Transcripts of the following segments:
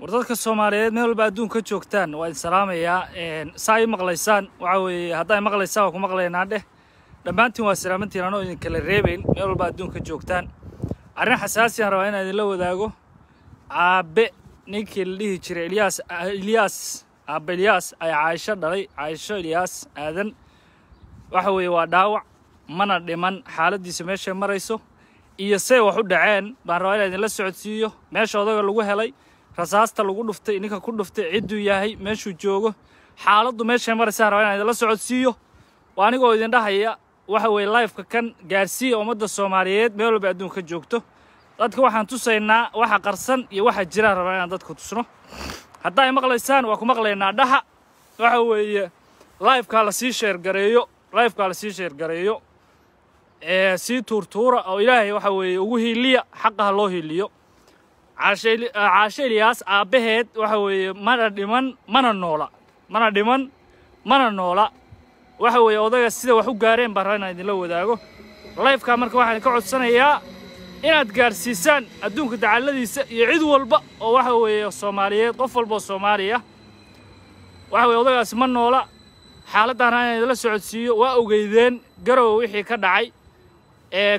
war dadka soomaaliyeed meel walba adduunka ka joogtaan waa idin salaamayaa saa i maqlaysaan waxaa weeye haddaa maqlaysaan waa ku maqlaynaa dheh dhammaantiin waa salaamantiin anoo idin kala reebayn meel walba adduunka joogtaan arrin xasaasiyan rabaa inaan idinla wadaago aabe ninkii la dhihi jiray ilyaas ilyaas aabe ilyaas ay caaisho dhalay caaisho ilyaas aadan waxa weeye waa dhaawac mana dhiman xaaladdiisa meeshay marayso iyo say wax u dhaceen baan rabaa inaan idinla socodsiiyo meesha odaga lagu helay rasaasta lagu dhuftay ininka ku dhuftay ciduu yahay meeshuu joogo xaaladdu meeshay maraysaa rabaa inaan idinla socodsiiyo waa anigoo idin dhahaya waxa weeye laifka kan gaarsiiya ummadda soomaaliyeed meel walba adduunka joogto dadka waxaan tusaynaa waxa qarsan iyo waxa jiraa rabaa inaan dadka tusno haddaa maqlaysaan waa ku maqlaynaa dhaha waxa weeye laifkaa la sheergareeyo laifkaa la sheergareeyo sii tuurtuura oo ilaahay waxa weeye ugu hiiliya xaqa loo hiiliyo caashe uh, ilyaas aabbaheed uh, waxa weeye mana dhiman mana noola mana dhiman mana noola waxa weeye odaga sida wax u gaareen baa raa inaan idinla wadaago layfkaa marka waxaan ka codsanayaa inaad gaarsiisaan adduunka dacalladiisa iyo cid walba oo waxa weeye soomaaliyeed qof walba oo soomaaliya waxa weye odagaasi ma noola xaaladdan raa inaan idinla socodsiiyo waa ogeydeen garowa wixii ka dhacay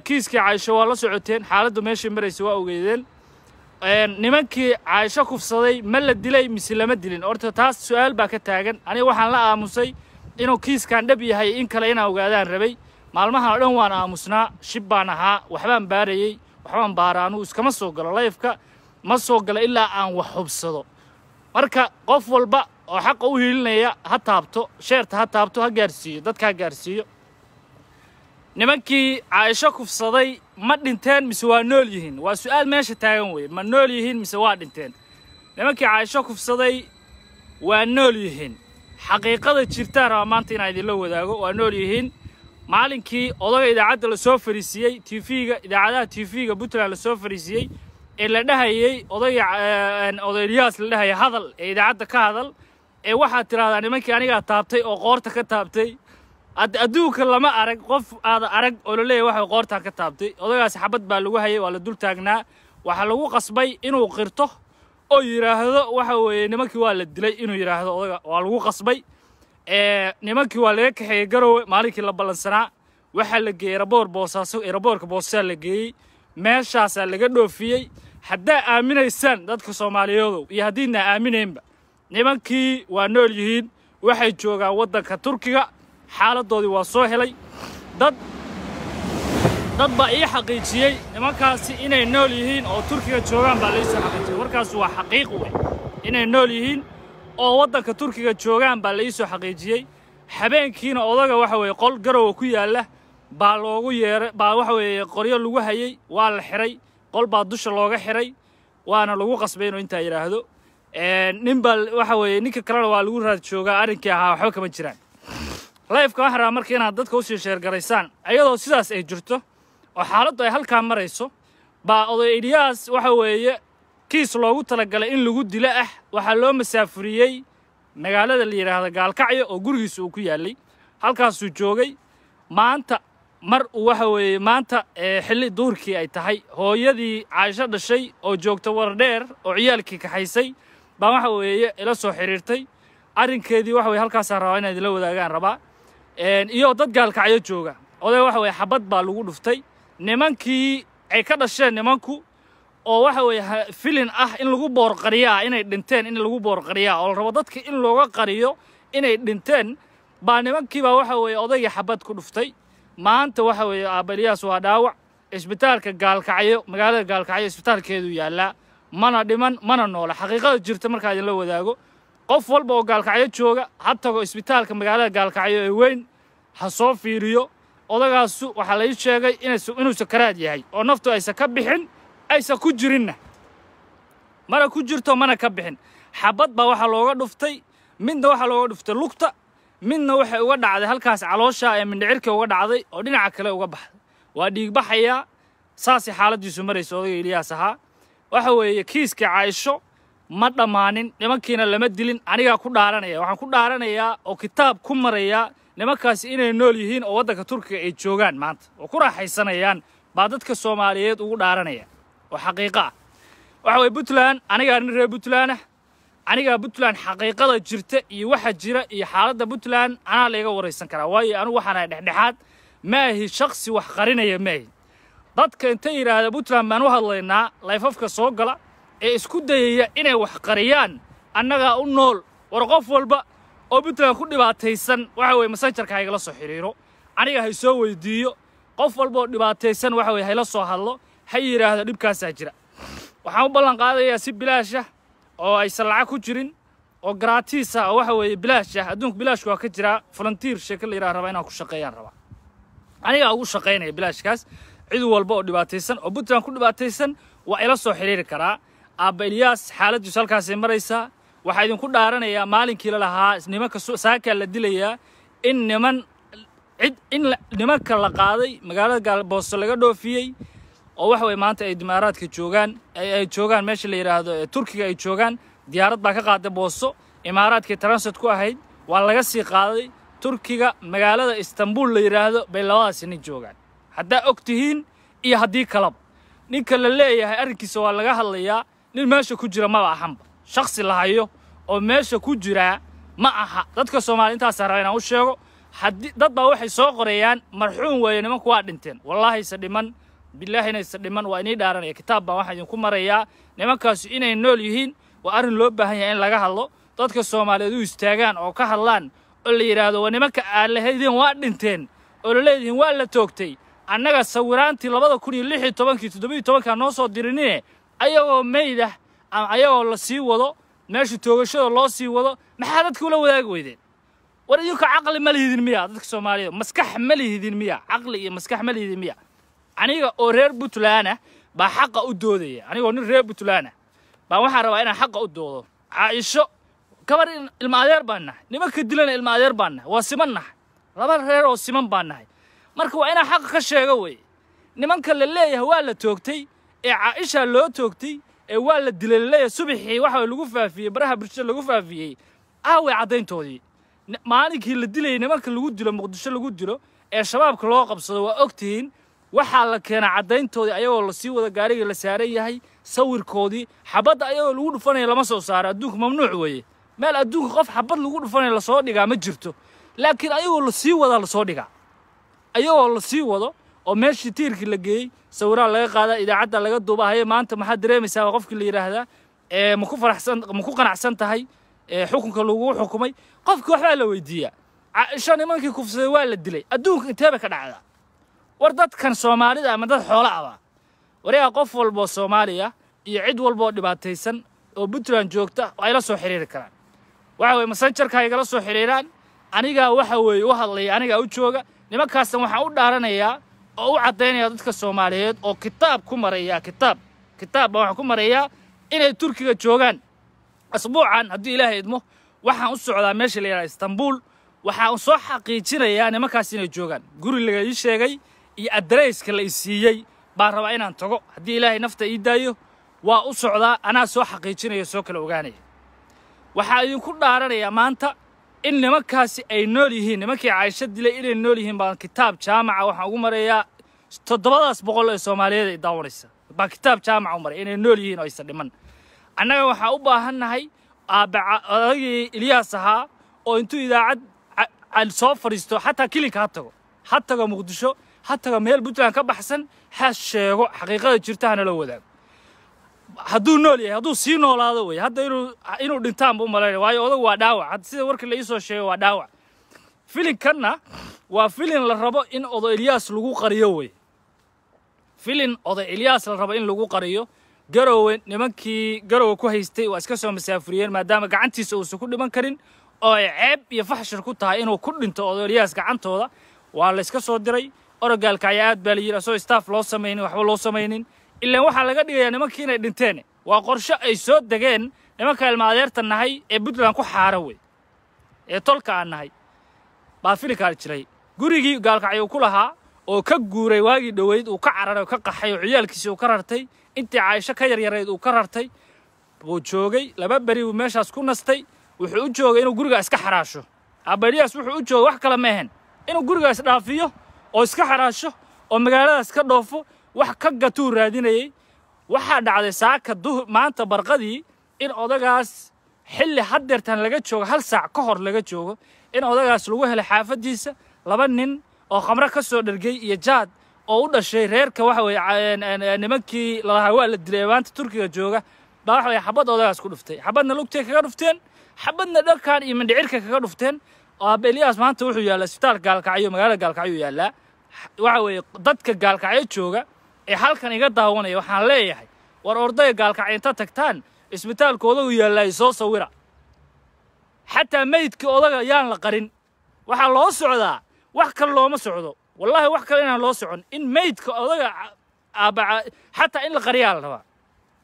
kiiskii caysho waa la socoteen xaaladdu meeshii maraysa waa ogeydeen nimankii caaisho kufsaday ma la dilay mise lama dilin horta taas su-aal baa ka taagan aniga waxaan la aamusay inuu kiiskan dhab yahay in kale inaan ogaadaan rabay maalmahan oo dhan waan aamusnaa shib baan ahaa waxbaan baarayey waxbaan baara iskama soo galo layfka ma soo gala ilaa aan wax hubsado marka qof walba oo xaqa u hiilinaya ha taabto sheerta ha taabto ha gaarsiiyo dadka ha gaarsiiyo nimankii caaisho kufsaday ma dhinteen mise waa nool yihiin waa su'aal meesha taagan weeye ma nool yihiin mise waa dhinteen nimankii caaisho kufsaday waa nool yihiin xaqiiqada jirtaan rabaa maanta inaan idinla wadaago waa nool yihiin maalinkii odaga idaacadda lasoo soo fariisiiyey tv-ga idaacadaha tv-ga puntland lasoo fariisiiyey ee la dhahayey odaga odayliyaas la dhahayay hadal ee idaacadda ka hadal ee waxaad tidhahdaa nimankii anigaa taabtay oo qoorta ka taabtay adduunka lama arag qof aada arag oo laleeyahy waxay qoortaa ka taabtay odagaasi xabad baa lagu hayay waa la dul taagnaa waxaa lagu qasbay inuu qirto oo yidhaahdo waxa weeye nimankii waa la dilay inuu yidhaahdo odaga waa lagu qasbay nimankii waa laga kaxeeyey garowe maalinkii la ballansanaa waxaa la geeyey eraboor boosaaso eraboorka boosasaa la geeyey meeshaasaa laga dhoofiyey haddaa aaminaysaan dadka soomaaliyeedow iyo haddiidna aaminaynba nimankii waa nool yihiin waxay joogaan waddanka turkiga xaaladoodii waa soo helay dad dad baa ii xaqiijiyey nimankaasi inay nool yihiin oo turkiga joogaan baa laii xaqiijiyey warkaas waa xaqiiq wey inay nool yihiin oo waddanka turkiga joogaan baa laiisoo xaqiijiyey habeenkiina odaga waxa weeye qol garowa ku yaalla baa loogu yeeray baa waxa weeye qoryo lagu hayey waa la xiray qol baa dusha looga xiray waana lagu qasbay inuu intaa yidhaahdo nin baa waxa weeye ninka kalena waa lagu raad joogaa arrinkii ahaa waxba kama jiraan laifka waxaa ah rabaa marka inaad dadka usii sheergaraysaan iyadoo sidaas ay jirto oo xaaladdu ay halkaa marayso baa odaydhiyahaas waxa weeye kiis loogu talagalay in lagu dilo ah waxaa loo masaafuriyey magaalada la yidhaahda gaalkacyo oo gurigiisa uu ku yaallay halkaasuu joogay maanta mar uu waxa weeye maanta eh, xilli duurkii ay tahay hooyadii caaisho dhashay oo joogta wardheer oo ciyaalkii kaxaysay baan waxa weeye ila soo xiriirtay arrinkeedii waxa weye halkaasaa rabaa inaad ila wadaagaan rabaa iyo dad gaalkacyo jooga oday waxa weye xabad baa lagu dhuftay nimankii ay ka dhasheen nimanku oo waxa weeye filin ah in lagu boorqariyaa inay dhinteen in lagu boorqariyaa oo la dadka in looga qariyo inay dhinteen baa nimankiibaa waxa weeye odayga xabad ku dhuftay maanta waxa weeye aabalyahaas waa dhaawac isbitaalka gaalkacyo magaalada gaalkacyo isbitaalkeedu yaallaa mana dhiman mana noole xaqiiqada jirta markaa idinla wadaago qof walba oo gaalkacyo jooga ha tago isbitaalka magaalada gaalkacyo ee weyn ha soo fiiriyo odagaasu waxaa lai sheegay inuu sakaraad yahay oo naftu aysa ka bixin aysa ku jirinna mana ku jirto mana ka bixin xabad baa waxaa looga dhuftay midna waxaa looga dhuftay lugta midna waxay uga dhacday halkaas caloosha ee mindhicirka uga dhacday oo dhinaca kale uga baxday waa dhiigbaxayaa saasay xaaladiisu maraysa odagay eliyaas ahaa waxa weeye kiiska caaisho ma dhammaanin nimankiina lama dilin anigaa ku dhaaranaya waxaan ku dhaaranayaa oo kitaab ku maraya nimankaasi inay nool yihiin oo waddanka turkiga ay joogaan maanta oo ku raaxaysanayaan baa dadka soomaaliyeed ugu dhaaranaya oo xaqiiqo ah waxa waye puntland anigaa nin reer puntland ah anigaa puntland xaqiiqada jirta iyo waxa jira iyo xaaladda puntland anaa layga waraysan karaa waayo anugu waxaanahay dhexdhexaad maahi shaksi wax qarinaya maahi dadka intay yidhaahda puntland baan u hadlaynaa layfafka soo gala ee isku dayaya inay wax qariyaan annagaa u nool war qof walba oo puntland ku dhibaataysan waxa weye masenjarka haygala soo xidhiiro aniga hay soo weyddiiyo qof walba oo dhibaataysan waxa weye hayla soo hadlo ha yidhaahdo dhibkaasaa jira waxaan u ballan qaadayaa si bilaashah oo aysan lacag ku jirin oo garaatiisa ah, oo waxa weeye bilaashah adduunka bilaashku waa ka jiraa voluntiir sheeke la yidhaha rabaa inaan ku shaqeeyaan rabaa anigaa ugu shaqaynaya bilaashkaas cid walba oo dhibaataysan oo puntland ku dhibaataysan waa ila soo xidhiiri karaa aaba elyaas xaaladdiisu halkaasay maraysaa waxaa idinku dhaaranayaa maalinkii la lahaa nimanka saakaa la dilayaa in niman cid in nimanka la qaaday magaalada gaalbooso laga dhoofiyey oo waxa weye maanta ay dimaaraadka joogaan ay joogaan meesha la yidhaahdo turkiga ay joogaan diyaarad baa ka qaada booso imaaraadkii transit ku ahayd waa laga sii qaaday turkiga magaalada istanbul la yidhaahdo bay labadaasi nin joogaan haddaa og tihiin iyo haddii kalaba ninka la leeyahay arrinkiisa waa laga hadlayaa nin meesha ku jira maba ahanba shaksi la hayo oo meesha ku jiraa ma aha dadka soomaaliya intaasaa raba inaan u sheego haddii dad baa waxay soo qorayaan marxuum weeye nimanku waa dhinteen wallaahi ise dhiman bilaahina ise dhiman waa inii dhaaranaya kitaab baan waxaan idinku marayaa nimankaasu inay nool yihiin waa arrin loo baahan yahay in laga hadlo dadka soomaaliyeed u istaagaan oo ka hadlaan oo la yidhaahdo waa nimanka aad lahaydeen waa dhinteen oo la leedihiin waa la toogtay annaga sawiraantii labada kun iyo lix iyo tobankii toddobiyo tobankaa noo soo dirinine ayagoo meyd ah ama ayagoo la sii wado meesha toogashada loo sii wado maxaa dadka ula wadaagi weydeen war idinka caqli ma lihidin miya dadka soomaaliyeed maskax ma lihidin miya caqli iyo maskax ma lihidin miya aniga oo reer puntland ah baa xaqa u doodaya anigoo nin reer puntland ah baan waxaan rabaa inaan xaqa u doodo caaisho gabar ilma adeer baan nahay nimanka dilana ilma adeer baan nahay waa siman nahay laba reer oo siman baan nahay marka waa inaan xaqa ka sheego weye nimanka la leeyahay waa la toogtay ee caaisha loo toogtay ee waa la dilay laleeyahay subaxii waxa lagu faafiyey baraha bulshada lagu faafiyey aaway caddayntoodii maalinkii la dilayay nimanka lagu dilo muqdisho lagu dilo ee shabaabka loo qabsado waa ogtihiin waxaa la keenay caddayntoodii ayagoo lasii wada gaarigii la saaran yahay sawirkoodii xabadda ayagoo lagu dhufanaya lama soo saaro adduunka mamnuuc weeye meel adduunka qof xabad lagu dhufanaya lasoo dhigaa ma jirto laakiin ayagoo lasii wadaa lasoo dhigaa ayagoo lasii wado oo meeshii tiirkii la geeyey sawiraa laga qaada idaacadda laga duubahaya maanta maxaad dareemaysaa waa qofkii la yidhaahdaa maku faraxsan maku qanacsan tahay xukunka laguu xukumay qofkii waxbaa la weydiiyaa caaisho nimankii kufsaday waa la dilay adduunka inteeba ka dhacdaa war dadkan soomaalida ama dad xoolo abaa ah warigaa qof walboo soomaaliya iyo cid walbaoo dhibaataysan oo puntland joogta ay la soo xiriiri karaan waxa weye masanjarka igala soo xiriiraan anigaa waxa weeye u hadlaya anigaa u jooga nimankaasna waxaan u dhaaranayaa oo u caddaynaya dadka soomaaliyeed oo kitaab ku maraya kitaab kitaab baa waxaan ku marayaa inay turkiga joogaan asbuucan haddii ilaahay idmo waxaan u socdaa meesha la yidhaha istanbuul waxaan soo xaqiijinayaa nimankaas inay joogaan guri laga ii sheegay iyo adarayska la i siiyey baan rabaa inaan tago haddii ilaahay nafta ii daayo waa u socdaa anaa soo xaqiijinaya soo kala ogaanaya waxaa idinku dhaaranayaa maanta in nimankaasi ay nool yihiin nimankii caaisho dilay inay nool yihiin baan kitaab jaamaca waxaan ugu marayaa toddobadaas boqol ee soomaaliyeed ay daawanaysa baan kitaab jaamaca u maraya inay nool yihiin oo aysan dhiman annaga waxaan u baahannahay aabbaca odagii ilyaas ahaa oo intuu idaacad soo fadhiisto xataa kilinka ha tago ha tago muqdisho ha tago meel puntland ka baxsan ha sheego xaqiiqada jirta la wadaago hadduu nool yahay hadduu sii noolaado wey hadda inuu dhintaanba u malaynaya waayo odag waa dhaawac sida warkii la sheegay waa dhaawac filinkanna waa filin la rabo in odo elyaas lagu qariyo wey filin odo elyaas la rabo in lagu qariyo garowe nimankii garowe ku haystay waa iska soo masaafuriyeen maadaama gacantiisa uusan ku dhiman karin oo ay ceeb iyo faxshir ku tahay inuu ku dhinto odo elyaas gacantooda waa la yska soo diray orogaalka ayaa aad baa la yidhi asoo staff loo samaynin waxba loo samaynin ilaan waxaa laga dhigayaa nimankii inay dhinteen waa qorsho ay soo degeen nimanka ilmaadeerta nahay ee puntland ku xaara wey ee tolka aan nahay baa filikaan jiray gurigii gaalkacyuu ku lahaa oo ka guuray waagii dhoweyd uu ka cararay oo ka qaxay oo ciyaalkiisii uu ka rartay intii caaisho ka yaryarayd uu ka rartay buu joogay laba beri wuu meeshaas ku nastay wuxuu u joogay inuu gurigaa iska xaraasho abadiyaas wuxuu u joogay wax kale ma ahan inuu gurigaa isdhaafiyo oo iska xaraasho oo magaaladaas ka dhoofo wax ka gatuu raadinayey waxaa dhacday saaka maanta barqadii in odagaas xilli haddeertan laga joogo hal saac ka hor laga joogo in odagaas lagu helay xaafaddiisa laba nin oo khamro ka soo dhargey iyo jaad oo u dhashay reerka waxa weeye nimankii lalahaa waa la dilay eebaanta turkiga jooga baa waxa weye xabad odagaas ku dhuftay xabadna lugtay kaga dhufteen xabadna dharkan iyo mindhicirka kaga dhufteen aaba eliyaas maanta wuxuu yaallaa isbitaalka gaalkacyo magaalada gaalkacyo yaallaa waxa weeye dadka gaalkacyo jooga ee halkan iga daawanaya waxaan leeyahay war ordaya gaalkacaynta tagtaan isbitaalka odagu yaallaayo soo sawira xataa meydkii odaga yaan la qarin waxaa loo socdaa wax kale looma socdo wallaahi wax kale inaan loo socon in meydka odaga aabaa xataa in la qariyaa la rabaa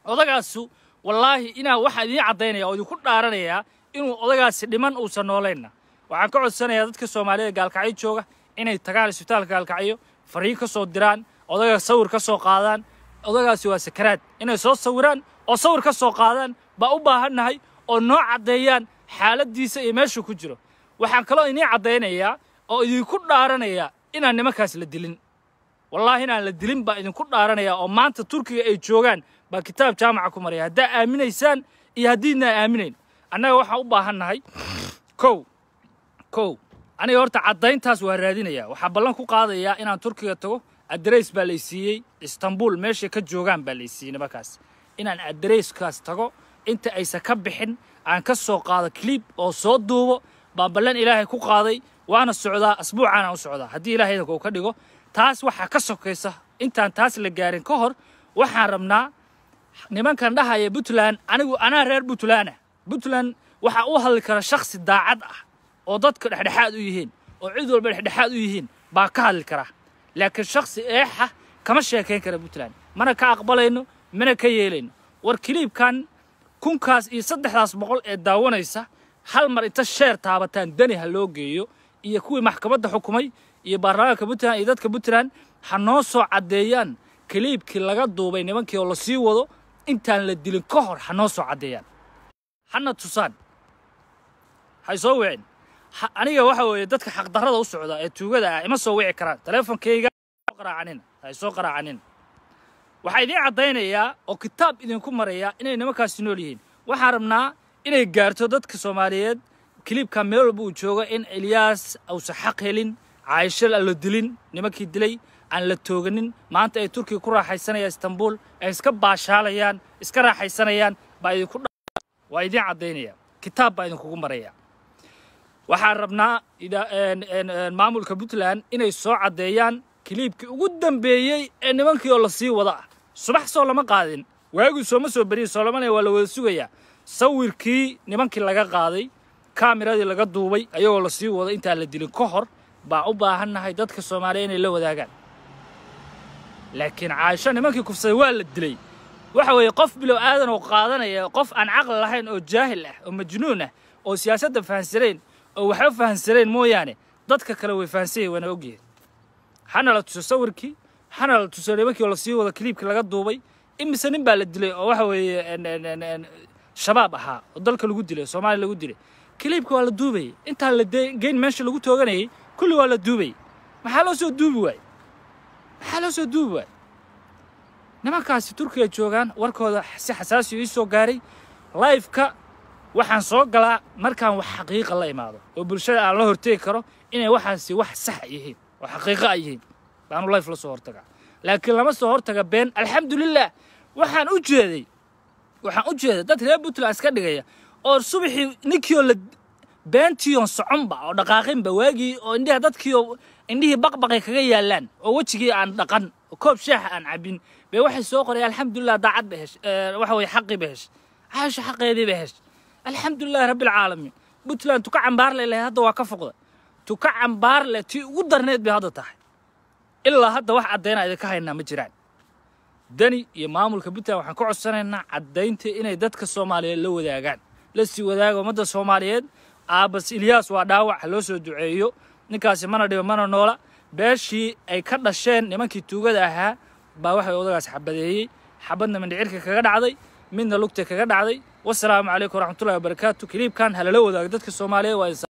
odagaasu wallaahi inaa waxaan idiin caddaynaya oo idinku dhaaranayaa inuu odagaasi dhiman uusan noolayna waxaan ka codsanayaa dadka soomaalida gaalkacyo jooga inay tagaan isbitaalka gaalkacyo fariin ka soo diraan odaga sawir ka soo qaadaan odagaasi waa sakaraad inay soo sawiraan oo sawir ka soo qaadaan baa u baahannahay oo noo caddeeyaan xaaladdiisa iyo meeshuu ku jiro waxaan kaloo inii caddaynayaa oo idinku dhaaranayaa inaan nimankaas la dilin wallaahi inaan la dilin baa idinku dhaaranayaa oo maanta turkiga ay joogaan baa kitaab jaamaca ku maraya haddaa aaminaysaan iyo haddiidnaa aaminayn annaga waxaan u baahan nahay kow kow aniga horta caddayntaas waa raadinayaa waxaa ballan ku qaadayaa inaan turkiga tago adress baa lay siiyey istanbul meeshay ka joogaan baa lay siiyey nimankaas inaan adresskaas tago inta aysan ka bixin aan ka soo qaado cliib oo soo duubo baan ballan ilaahay ku qaaday waana socdaa asbuucaana u socdaa haddii ilahay idanka ka dhigo taas waxaa ka sokaysa intaan taas la gaarin ka hor waxaan rabnaa nimankan dhahaya puntland anigu anaa reer puntland ah puntland waxaa u hadli kara shaksi daacad ah oo dadka dhexdhexaad u yihiin oo cid walba dhexdhexaad u yihiin baa ka hadli kara laakiin shaksi eexa ah kama sheekayn kara puntland mana ka aqbalayno mana ka yeelayno war kiliibkan kunkaas iyo saddexdaas boqol ee daawanaysa hal mar inta sheer taabataan dani ha loo geeyo iyo kuwii maxkamadda xukumay iyo baarlamaanka puntland iyo dadka puntland ha noo soo caddeeyaan kiliibkii laga duubay nimankii oo lasii wado intaan la dilin ka hor ha noo soo caddeeyaan hana tusaan hay soo wicin aniga waxa weeye dadka xaqdarada u socda ee tuugada ah ima soo wici karaan teleefonkayga qaraacanin hay soo qaraacanin waxaa idiin caddaynayaa oo kitaab idinku maraya inay nimankaasi nool yihiin waxaan rabnaa inay gaarto dadka soomaaliyeed kiliibka meel walba uu joogo in eliyaas uusan xaq helin caayisho aan la dilin nimankii dilay aan la tooganin maanta ay turkiga ku raaxaysanayaan istanbul ay iska baashaalayaan iska raaxaysanayaan baa idinku waa idiin caddaynaya kitaab baa idinkugu maraya waxaan rabnaa maamulka puntland inay soo caddeeyaan kiliibkii ugu dambeeyey ee nimankii oo la sii wada ah subax soo lama qaadin waagii sooma soo beriyin soolamana waa la wada sugayaa sawirkii nimankii laga qaaday kamiradii laga duubay ayagoo la sii wada intaan la dilin ka hor baa u baahannahay dadka soomaaliya inay la wadaagaan laakiin caaisho nimankii kufsaday waa la dilay waxa weeye qof bilow aadan oo qaadanaya qof aan caqli lahayn oo jaahil ah oo majnuun ah oo siyaasadda fahansanayn oo u fahansaneen mooyaane dadka kale way fahansanyeen waana ogyihin hana la tuso sawirkii hana la tuso nimankii oo lasii wada kiliibkii laga duubay imise nin baa la dilay oo waxa weeye shabaab ahaa oo dalka lagu dilay oo soomaaliya lagu dilay kiliibka waa la duubayay intaa la geyn meesha lagu tooganayay kulli waa la duubayay maxaa loo soo duubi waay maxaa loo soo duubi waay nimankaasi turkiga joogaan warkooda si xasaasi ii soo gaaray laifka waxaan soo galaa markaan wax xaqiiqa la imaado oo bulshada aan la horteegi karo inay waxaasi wax sax yihiin oo xaqiiqo ay yihiin baanu life la soo hortaga laakiin lama soo hortaga been alxamdulilah waxaan u jeeday waxaan u jeeday dad reer puntland iska dhigaya oo subaxii ninkiioo la beention soconba oo dhaqaaqinba waagii oo indhiha dadkiioo indhihii baqbaqay kaga yaalaan oo wejigii aan dhaqan oo koob shaaxa aan cabin bay waxay soo qoreen alxamdulilah daacad ba hesh waxa weye xaqii ba hesh caasha xaqeedii ba hesh alxamdulilahi rabbialcaalamiin puntland tuka cambaarle lahayd hadda waa ka foqda tuka cambaarle tii ugu darnayd bay hadda tahay ilaa hadda wax caddaynaa ah idinka haynaa ma jiraan dani iyo maamulka puntland waxaan ka codsanaynaa caddaynta inay dadka soomaaliyeed la wadaagaan la sii wadaaga ummadda soomaaliyeed aabas ilyaas waa dhaawac loo soo duceeyo ninkaasi mana dhibo mana noola beeshii ay ka dhasheen nimankii tuugada ahaa baa waxay odagaas xabadeeyey xabadna mindhicirka kaga dhacday midna lugta kaga dhacday والسلام عليكم ورحمة الله وبركاته كليب كان هلا لو ذاك دتك الصومالية